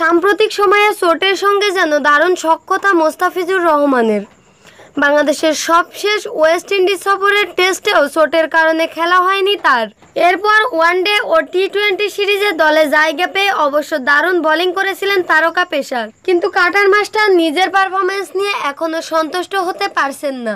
সাম্প্রতিক সময়ে চোটের সঙ্গে যেন দারুণ সক্ষতা মোস্তাফিজুর রহমানের বাংলাদেশের সবশেষ ওয়েস্ট ইন্ডিজ সফরের টেস্টেও চোটের কারণে খেলা হয়নি তার এরপর ওয়ানডে ও টি টোয়েন্টি সিরিজে দলে জায়গা পেয়ে অবশ্য দারুণ বোলিং করেছিলেন তারকা পেশার কিন্তু কাটার মাস্টার নিজের পারফরমেন্স নিয়ে এখনও সন্তুষ্ট হতে পারছেন না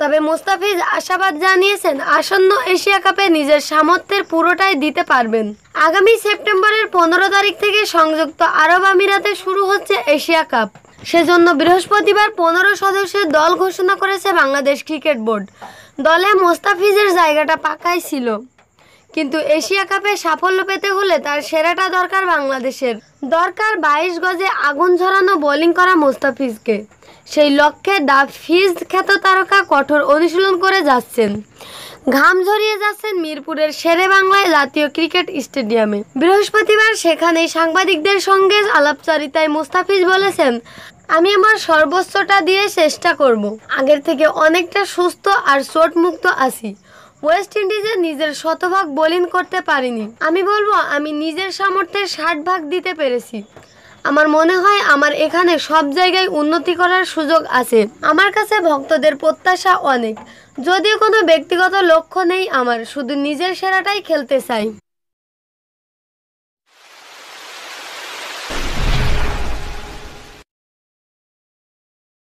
তবে মুস্তাফিজ আশাবাদ জানিয়েছেন আসন্ন এশিয়া কাপে নিজের সামর্থ্যের পুরোটাই দিতে পারবেন আগামী সেপ্টেম্বরের পনেরো তারিখ থেকে সংযুক্ত আরব আমিরাতে শুরু হচ্ছে এশিয়া কাপ সেজন্য বৃহস্পতিবার পনেরো সদস্যের দল ঘোষণা করেছে বাংলাদেশ ক্রিকেট বোর্ড দলে মোস্তাফিজের জায়গাটা পাকাই ছিল কিন্তু এশিয়া কাপে সাফল্য পেতে হলে তার সেরাটা দরকার বাংলাদেশের দরকার বাইশ গজে আগুন ঝরানো বোলিং করা মোস্তাফিজকে সেই লক্ষ্যে দা ফিজ খ্যাত তারকা কঠোর অনুশীলন করে যাচ্ছেন ঘাম ঝরিয়ে যাচ্ছেন মিরপুরের শেরে বাংলায় জাতীয় ক্রিকেট স্টেডিয়ামে বৃহস্পতিবার সেখানে সাংবাদিকদের সঙ্গে আলাপচারিতায় মুস্তাফিজ বলেছেন আমি আমার সর্বোচ্চটা দিয়ে চেষ্টা করব আগের থেকে অনেকটা সুস্থ আর চোটমুক্ত আছি ওয়েস্ট ইন্ডিজে নিজের শতভাগ বোলিং করতে পারিনি আমি বলবো আমি নিজের সামর্থ্যের ষাট ভাগ দিতে পেরেছি আমার মনে হয় আমার এখানে সব জায়গায় উন্নতি করার সুযোগ আছে আমার কাছে ভক্তদের প্রত্যাশা অনেক যদিও কোনো ব্যক্তিগত লক্ষ্য নেই আমার শুধু নিজের সেরাটাই খেলতে চাই